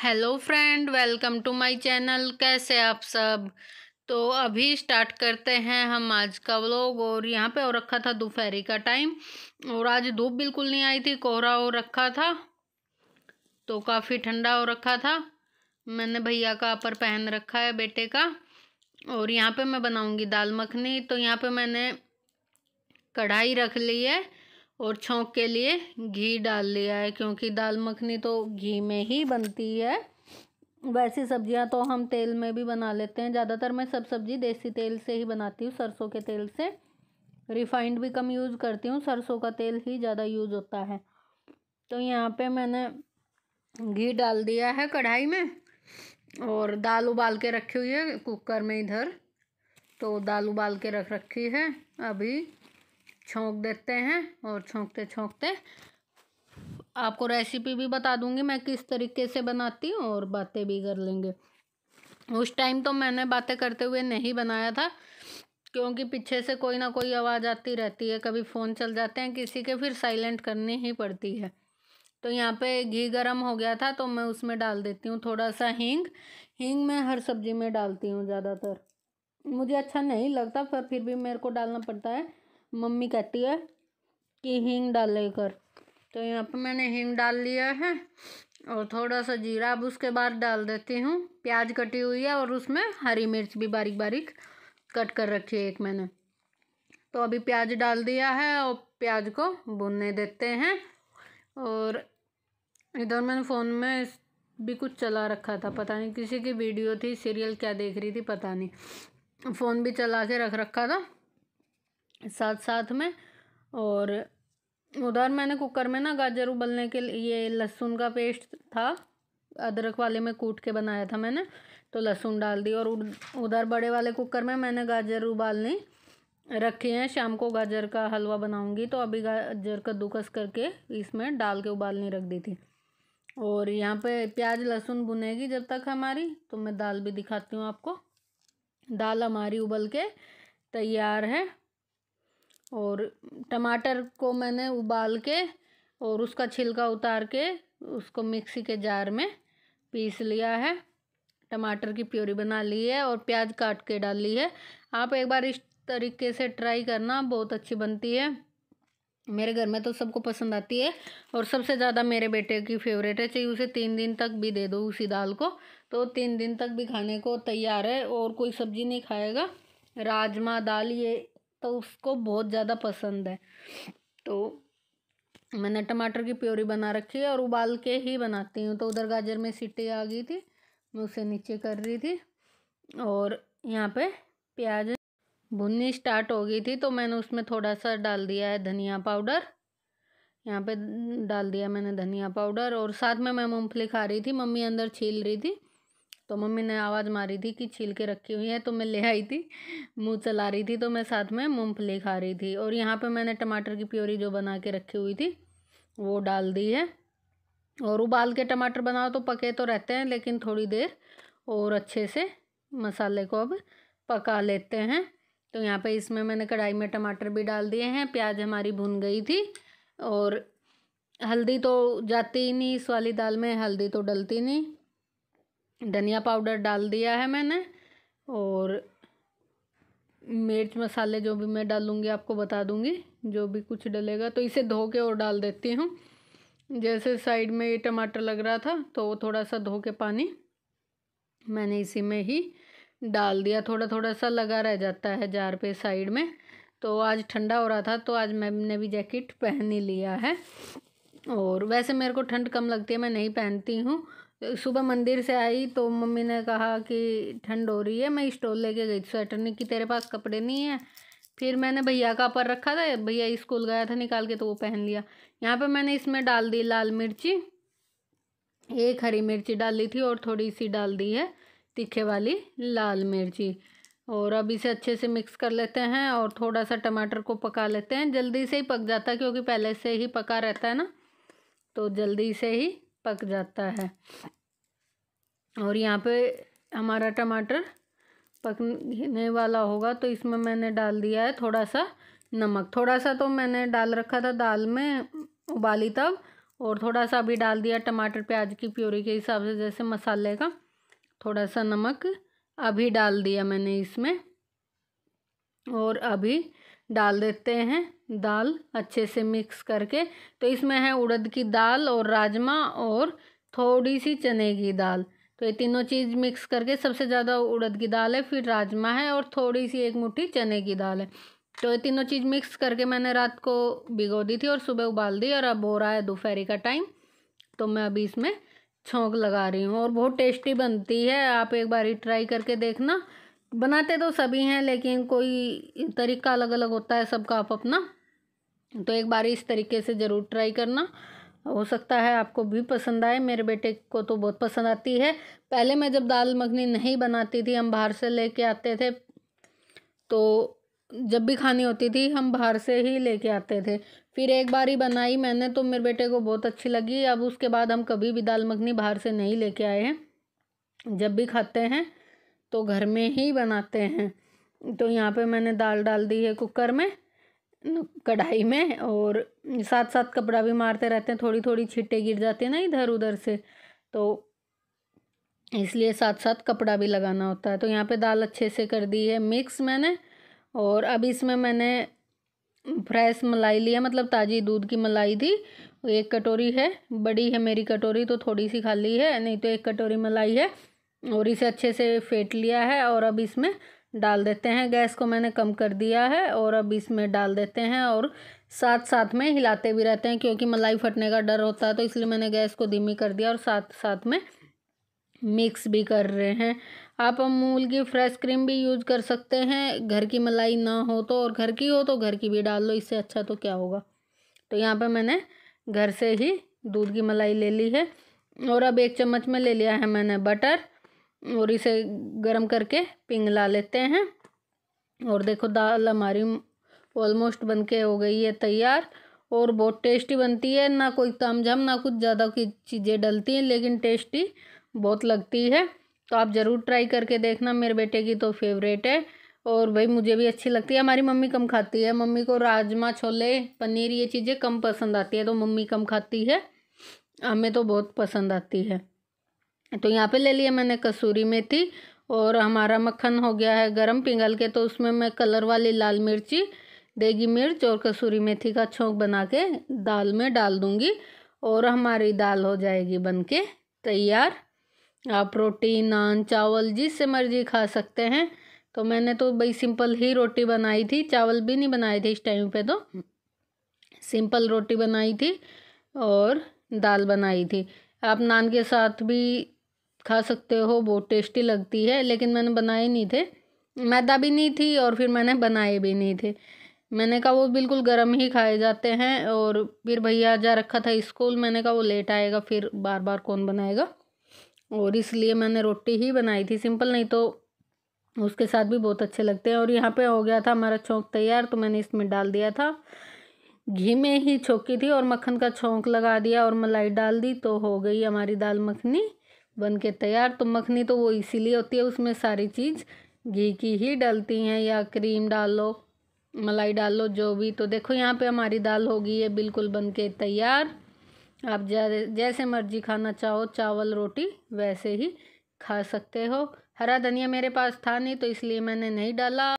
hello friend welcome to my channel कैसे आप सब तो अभी स्टार्ट करते हैं हम आज का व्लॉग और यहाँ पे और रखा था दोपहरी का टाइम और आज धूप बिल्कुल नहीं आई थी कोहरा और रखा था तो काफ़ी ठंडा हो रखा था मैंने भैया का अपर पहन रखा है बेटे का और यहाँ पे मैं बनाऊँगी दाल मखनी तो यहाँ पर मैंने कढ़ाई रख ली है और छोंक के लिए घी डाल लिया है क्योंकि दाल मखनी तो घी में ही बनती है वैसी सब्जियां तो हम तेल में भी बना लेते हैं ज़्यादातर मैं सब सब्जी देसी तेल से ही बनाती हूँ सरसों के तेल से रिफाइंड भी कम यूज़ करती हूँ सरसों का तेल ही ज़्यादा यूज़ होता है तो यहाँ पे मैंने घी डाल दिया है कढ़ाई में और दाल उबाल के रखी हुई है कुकर में इधर तो दाल उबाल के रख रखी है अभी छोंक देते हैं और छोंकते छोंकते आपको रेसिपी भी बता दूंगी मैं किस तरीके से बनाती हूँ और बातें भी कर लेंगे उस टाइम तो मैंने बातें करते हुए नहीं बनाया था क्योंकि पीछे से कोई ना कोई आवाज़ आती रहती है कभी फ़ोन चल जाते हैं किसी के फिर साइलेंट करनी ही पड़ती है तो यहाँ पे घी गरम हो गया था तो मैं उसमें डाल देती हूँ थोड़ा सा हींग हींग मैं हर सब्ज़ी में डालती हूँ ज़्यादातर मुझे अच्छा नहीं लगता पर फिर भी मेरे को डालना पड़ता है मम्मी कहती है कि हींग डाले कर तो यहाँ पर मैंने हींग डाल लिया है और थोड़ा सा जीरा अब उसके बाद डाल देती हूँ प्याज कटी हुई है और उसमें हरी मिर्च भी बारीक बारीक कट कर रखी है एक मैंने तो अभी प्याज डाल दिया है और प्याज को भुनने देते हैं और इधर मैंने फ़ोन में भी कुछ चला रखा था पता नहीं किसी की वीडियो थी सीरियल क्या देख रही थी पता नहीं फ़ोन भी चला के रख रखा था साथ साथ में और उधर मैंने कुकर में ना गाजर उबलने के लिए लहसुन का पेस्ट था अदरक वाले में कूट के बनाया था मैंने तो लहसुन डाल दी और उधर बड़े वाले कुकर में मैंने गाजर उबालनी रखे हैं शाम को गाजर का हलवा बनाऊंगी तो अभी गाजर कद्दूकस करके इसमें डाल के उबालने रख दी थी और यहाँ पे प्याज लहसुन बुनेगी जब तक हमारी तो मैं दाल भी दिखाती हूँ आपको दाल हमारी उबल के तैयार है और टमाटर को मैंने उबाल के और उसका छिलका उतार के उसको मिक्सी के जार में पीस लिया है टमाटर की प्योरी बना ली है और प्याज काट के डाल ली है आप एक बार इस तरीके से ट्राई करना बहुत अच्छी बनती है मेरे घर में तो सबको पसंद आती है और सबसे ज़्यादा मेरे बेटे की फेवरेट है चाहिए उसे तीन दिन तक भी दे दो उसी दाल को तो तीन दिन तक भी खाने को तैयार है और कोई सब्जी नहीं खाएगा राजमा दाल ये तो उसको बहुत ज़्यादा पसंद है तो मैंने टमाटर की प्योरी बना रखी है और उबाल के ही बनाती हूँ तो उधर गाजर में सीटी आ गई थी मैं उसे नीचे कर रही थी और यहाँ पे प्याज भुननी स्टार्ट हो गई थी तो मैंने उसमें थोड़ा सा डाल दिया है धनिया पाउडर यहाँ पे डाल दिया मैंने धनिया पाउडर और साथ में मैं मूँगफली खा रही थी मम्मी अंदर छील रही थी तो मम्मी ने आवाज़ मारी थी कि छील के रखी हुई है तो मैं ले आई थी मुँह चला रही थी तो मैं साथ में मूँगफली खा रही थी और यहाँ पर मैंने टमाटर की प्योरी जो बना के रखी हुई थी वो डाल दी है और उबाल के टमाटर बनाओ तो पके तो रहते हैं लेकिन थोड़ी देर और अच्छे से मसाले को अब पका लेते हैं तो यहाँ पे इसमें मैंने कढ़ाई में टमाटर भी डाल दिए हैं प्याज हमारी भुन गई थी और हल्दी तो जाती ही नहीं इस वाली दाल में हल्दी तो डलती नहीं धनिया पाउडर डाल दिया है मैंने और मिर्च मसाले जो भी मैं डालूँगी आपको बता दूँगी जो भी कुछ डलेगा तो इसे धो के और डाल देती हूँ जैसे साइड में ये टमाटर लग रहा था तो थोड़ा सा धो के पानी मैंने इसी में ही डाल दिया थोड़ा थोड़ा सा लगा रह जाता है जार पे साइड में तो आज ठंडा हो रहा था तो आज मैंने भी जैकेट पहन ही लिया है और वैसे मेरे को ठंड कम लगती है मैं नहीं पहनती हूँ सुबह मंदिर से आई तो मम्मी ने कहा कि ठंड हो रही है मैं स्टोल लेके गई स्वेटर नहीं कि तेरे पास कपड़े नहीं है फिर मैंने भैया का पर रखा था भैया स्कूल गया था निकाल के तो वो पहन लिया यहाँ पे मैंने इसमें डाल दी लाल मिर्ची एक हरी मिर्ची डाल ली थी और थोड़ी सी डाल दी है तीखे वाली लाल मिर्ची और अब इसे अच्छे से मिक्स कर लेते हैं और थोड़ा सा टमाटर को पका लेते हैं जल्दी से ही पक जाता है क्योंकि पहले से ही पका रहता है ना तो जल्दी से ही पक जाता है और यहाँ पे हमारा टमाटर पकने वाला होगा तो इसमें मैंने डाल दिया है थोड़ा सा नमक थोड़ा सा तो मैंने डाल रखा था दाल में उबाली तब और थोड़ा सा अभी डाल दिया टमाटर प्याज की प्योरी के हिसाब से जैसे मसाले का थोड़ा सा नमक अभी डाल दिया मैंने इसमें और अभी डाल देते हैं दाल अच्छे से मिक्स करके तो इसमें है उड़द की दाल और राजमा और थोड़ी सी चने की दाल तो ये तीनों चीज़ मिक्स करके सबसे ज़्यादा उड़द की दाल है फिर राजमा है और थोड़ी सी एक मुट्ठी चने की दाल है तो ये तीनों चीज़ मिक्स करके मैंने रात को भिगो दी थी और सुबह उबाल दी और अब हो रहा है दोपहरी का टाइम तो मैं अभी इसमें छोंक लगा रही हूँ और बहुत टेस्टी बनती है आप एक बार ट्राई करके देखना बनाते तो सभी हैं लेकिन कोई तरीका अलग अलग होता है सबका आप अपना तो एक बार इस तरीके से ज़रूर ट्राई करना हो सकता है आपको भी पसंद आए मेरे बेटे को तो बहुत पसंद आती है पहले मैं जब दाल मखनी नहीं बनाती थी हम बाहर से लेके आते थे तो जब भी खानी होती थी हम बाहर से ही लेके आते थे फिर एक बार ही बनाई मैंने तो मेरे बेटे को बहुत अच्छी लगी अब उसके बाद हम कभी भी दाल मखनी बाहर से नहीं लेके आए हैं जब भी खाते हैं तो घर में ही बनाते हैं तो यहाँ पे मैंने दाल डाल दी है कुकर में कढ़ाई में और साथ साथ कपड़ा भी मारते रहते हैं थोड़ी थोड़ी छिट्टे गिर जाते हैं ना इधर उधर से तो इसलिए साथ साथ कपड़ा भी लगाना होता है तो यहाँ पे दाल अच्छे से कर दी है मिक्स मैंने और अब इसमें मैंने फ्रेश मलाई लिया मतलब ताज़ी दूध की मलाई थी एक कटोरी है बड़ी है मेरी कटोरी तो थोड़ी सी खाली है नहीं तो एक कटोरी मलाई है और इसे अच्छे से फेंट लिया है और अब इसमें डाल देते हैं गैस को मैंने कम कर दिया है और अब इसमें डाल देते हैं और साथ साथ में हिलाते भी रहते हैं क्योंकि मलाई फटने का डर होता है तो इसलिए मैंने गैस को धीमी कर दिया और साथ साथ में मिक्स भी कर रहे हैं आप अमूल की फ्रेश क्रीम भी यूज कर सकते हैं घर की मलाई ना हो तो और घर की हो तो घर की भी डाल लो इससे अच्छा तो क्या होगा तो यहाँ पर मैंने घर से ही दूध की मलाई ले ली है और अब एक चम्मच में ले लिया है मैंने बटर और इसे गर्म करके पिघला लेते हैं और देखो दाल हमारी ऑलमोस्ट बन के हो गई है तैयार और बहुत टेस्टी बनती है ना कोई तामझाम ना कुछ ज़्यादा की चीज़ें डलती हैं लेकिन टेस्टी बहुत लगती है तो आप ज़रूर ट्राई करके देखना मेरे बेटे की तो फेवरेट है और भाई मुझे भी अच्छी लगती है हमारी मम्मी कम खाती है मम्मी को राजमा छोले पनीर ये चीज़ें कम पसंद आती है तो मम्मी कम खाती है हमें तो बहुत पसंद आती है तो यहाँ पे ले लिया मैंने कसूरी मेथी और हमारा मक्खन हो गया है गरम पिंगल के तो उसमें मैं कलर वाली लाल मिर्ची देगी मिर्च और कसूरी मेथी का छोंक बना के दाल में डाल दूँगी और हमारी दाल हो जाएगी बन के तैयार आप रोटी नान चावल जिससे मर्जी खा सकते हैं तो मैंने तो भाई सिंपल ही रोटी बनाई थी चावल भी नहीं बनाए थे इस टाइम पे तो सिंपल रोटी बनाई थी और दाल बनाई थी आप नान के साथ भी खा सकते हो बहुत टेस्टी लगती है लेकिन मैंने बनाए नहीं थे मैदा भी नहीं थी और फिर मैंने बनाए भी नहीं थे मैंने कहा वो बिल्कुल गर्म ही खाए जाते हैं और फिर भैया जा रखा था स्कूल मैंने कहा वो लेट आएगा फिर बार बार कौन बनाएगा और इसलिए मैंने रोटी ही बनाई थी सिंपल नहीं तो उसके साथ भी बहुत अच्छे लगते हैं और यहाँ पे हो गया था हमारा छोंक तैयार तो मैंने इसमें डाल दिया था घी में ही छोंकी थी और मक्खन का छोंक लगा दिया और मलाई डाल दी तो हो गई हमारी दाल मखनी बन के तैयार तो मखनी तो वो इसीलिए होती है उसमें सारी चीज़ घी की ही डलती हैं या क्रीम डाल लो मलाई डाल लो जो भी तो देखो यहाँ पे हमारी दाल होगी ये बिल्कुल बन के तैयार आप जैसे मर्जी खाना चाहो चावल रोटी वैसे ही खा सकते हो हरा धनिया मेरे पास था नहीं तो इसलिए मैंने नहीं डाला